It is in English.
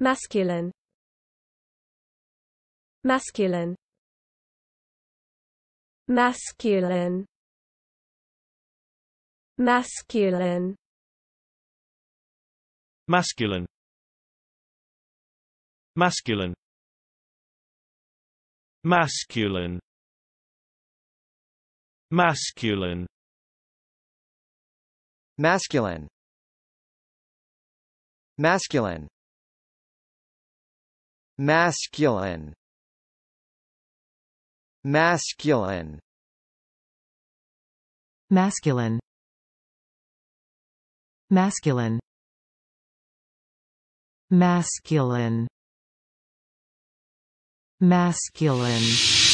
masculine masculine masculine masculine masculine masculine masculine masculine masculine masculine masculine masculine masculine masculine masculine masculine